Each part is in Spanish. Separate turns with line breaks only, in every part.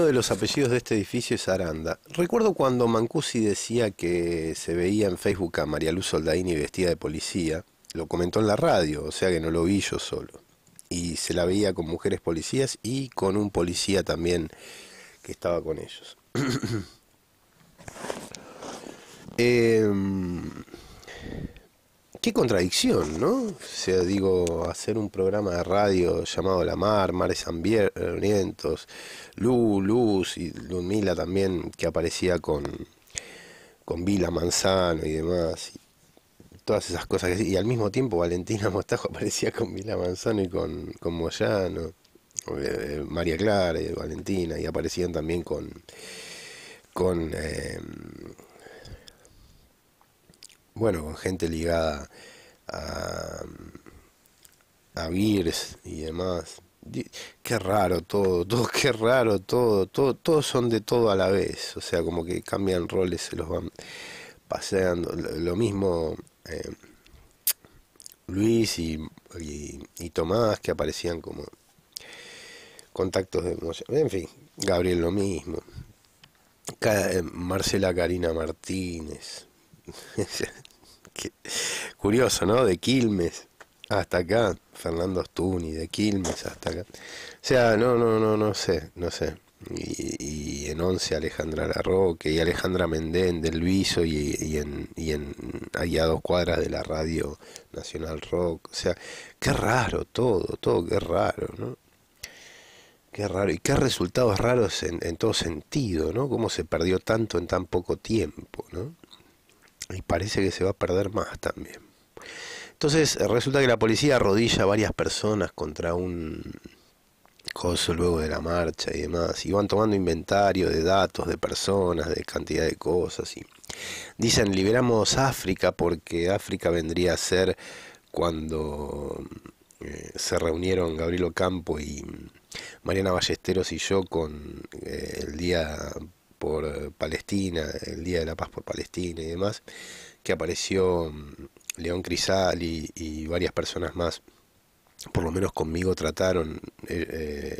Uno de los apellidos de este edificio es Aranda. Recuerdo cuando Mancusi decía que se veía en Facebook a María Luz Soldaini vestida de policía, lo comentó en la radio, o sea que no lo vi yo solo. Y se la veía con mujeres policías y con un policía también que estaba con ellos. eh, Qué contradicción, ¿no? O sea, digo, hacer un programa de radio llamado La Mar, Mares Ambientos, Lu, Luz y Ludmila también, que aparecía con, con Vila Manzano y demás, todas esas cosas. Que, y al mismo tiempo Valentina Mostajo aparecía con Vila Manzano y con, Moyano, eh, eh, María Clara y Valentina, y aparecían también con... con eh, bueno, con gente ligada a, a y demás. Qué raro todo, todo, qué raro todo, todo, todos son de todo a la vez, o sea, como que cambian roles, se los van paseando. Lo mismo eh, Luis y, y, Tomás que aparecían como contactos de En fin, Gabriel lo mismo. Eh, Marcela Karina Martínez. Curioso, ¿no? De Quilmes hasta acá, Fernando Stuni, de Quilmes hasta acá. O sea, no, no, no, no sé, no sé. Y, en Once Alejandra Larroque y Alejandra Mendén del Viso y, en, y en dos cuadras de la radio Nacional Rock. O sea, qué raro todo, todo qué raro, ¿no? Qué raro, y qué resultados raros en, en todo sentido, ¿no? Cómo se perdió tanto en tan poco tiempo, ¿no? Y parece que se va a perder más también. Entonces resulta que la policía arrodilla a varias personas contra un coso luego de la marcha y demás, y van tomando inventario de datos, de personas, de cantidad de cosas, y dicen liberamos África porque África vendría a ser cuando eh, se reunieron Gabriel Ocampo y Mariana Ballesteros y yo con eh, el día por Palestina, el día de la paz por Palestina y demás, que apareció mm, León Crisal y, varias personas más, por lo menos conmigo trataron, eh,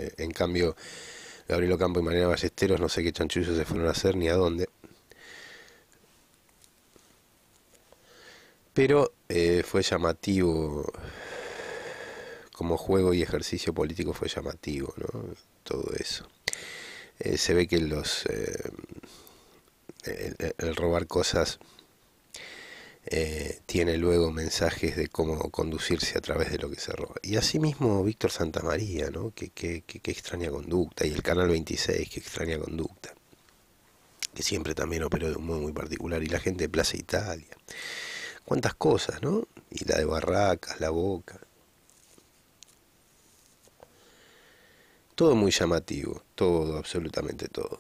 eh, en cambio Gabriel Ocampo y Mariana Ballesteros, no sé qué chanchullos se fueron a hacer ni a dónde. Pero eh, fue llamativo, como juego y ejercicio político fue llamativo, ¿no? Todo eso. se ve que los el robar cosas eh, tiene luego mensajes de cómo conducirse a través de lo que se roba. Y asimismo Víctor Santamaría, ¿no? Qué, qué, extraña conducta, y el Canal 26, qué extraña conducta, que siempre también operó de un modo muy particular, y la gente de Plaza Italia. Cuántas cosas, ¿no? Y la de Barracas, la Boca. Todo muy llamativo, todo, absolutamente todo.